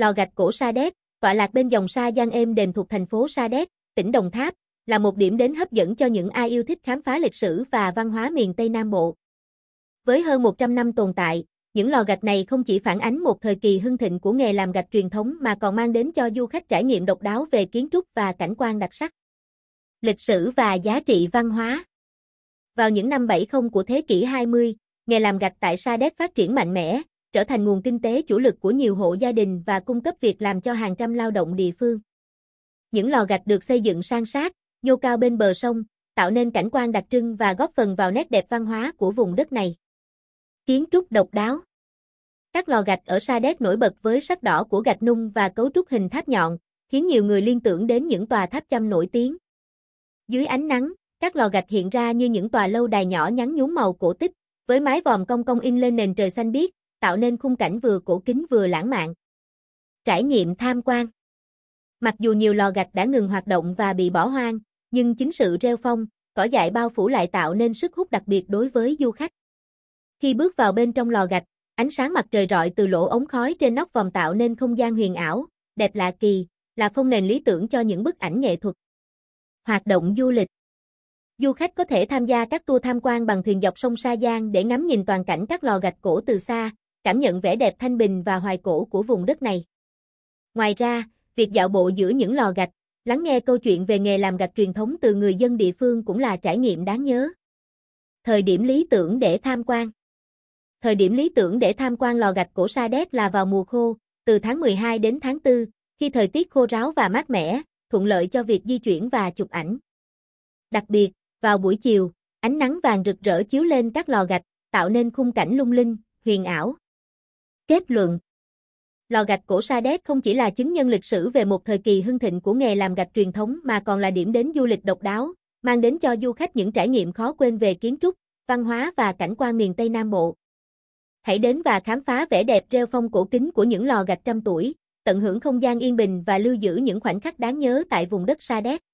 Lò gạch cổ Sa Đéc, tọa lạc bên dòng Sa Giang êm đềm thuộc thành phố Sa Đéc, tỉnh Đồng Tháp, là một điểm đến hấp dẫn cho những ai yêu thích khám phá lịch sử và văn hóa miền Tây Nam Bộ. Với hơn 100 năm tồn tại, những lò gạch này không chỉ phản ánh một thời kỳ hưng thịnh của nghề làm gạch truyền thống mà còn mang đến cho du khách trải nghiệm độc đáo về kiến trúc và cảnh quan đặc sắc. Lịch sử và giá trị văn hóa Vào những năm 70 của thế kỷ 20, nghề làm gạch tại Sa Đéc phát triển mạnh mẽ, trở thành nguồn kinh tế chủ lực của nhiều hộ gia đình và cung cấp việc làm cho hàng trăm lao động địa phương. Những lò gạch được xây dựng sang sát, nhô cao bên bờ sông, tạo nên cảnh quan đặc trưng và góp phần vào nét đẹp văn hóa của vùng đất này. Kiến trúc độc đáo Các lò gạch ở Sa Đéc nổi bật với sắc đỏ của gạch nung và cấu trúc hình tháp nhọn, khiến nhiều người liên tưởng đến những tòa tháp chăm nổi tiếng. Dưới ánh nắng, các lò gạch hiện ra như những tòa lâu đài nhỏ nhắn nhúm màu cổ tích, với mái vòm cong cong in lên nền trời xanh biếc, tạo nên khung cảnh vừa cổ kính vừa lãng mạn. Trải nghiệm tham quan Mặc dù nhiều lò gạch đã ngừng hoạt động và bị bỏ hoang, nhưng chính sự rêu phong, cỏ dại bao phủ lại tạo nên sức hút đặc biệt đối với du khách. Khi bước vào bên trong lò gạch, ánh sáng mặt trời rọi từ lỗ ống khói trên nóc vòng tạo nên không gian huyền ảo, đẹp lạ kỳ, là phong nền lý tưởng cho những bức ảnh nghệ thuật. Hoạt động du lịch Du khách có thể tham gia các tour tham quan bằng thuyền dọc sông Sa Giang để ngắm nhìn toàn cảnh các lò gạch cổ từ xa, cảm nhận vẻ đẹp thanh bình và hoài cổ của vùng đất này. Ngoài ra, việc dạo bộ giữa những lò gạch, lắng nghe câu chuyện về nghề làm gạch truyền thống từ người dân địa phương cũng là trải nghiệm đáng nhớ. Thời điểm lý tưởng để tham quan Thời điểm lý tưởng để tham quan lò gạch cổ Sa Đéc là vào mùa khô, từ tháng 12 đến tháng 4, khi thời tiết khô ráo và mát mẻ, thuận lợi cho việc di chuyển và chụp ảnh. Đặc biệt, vào buổi chiều, ánh nắng vàng rực rỡ chiếu lên các lò gạch, tạo nên khung cảnh lung linh, huyền ảo. Kết luận Lò gạch cổ Sa Đéc không chỉ là chứng nhân lịch sử về một thời kỳ hưng thịnh của nghề làm gạch truyền thống mà còn là điểm đến du lịch độc đáo, mang đến cho du khách những trải nghiệm khó quên về kiến trúc, văn hóa và cảnh quan miền Tây Nam Bộ. Hãy đến và khám phá vẻ đẹp rêu phong cổ kính của những lò gạch trăm tuổi, tận hưởng không gian yên bình và lưu giữ những khoảnh khắc đáng nhớ tại vùng đất Sa Đéc.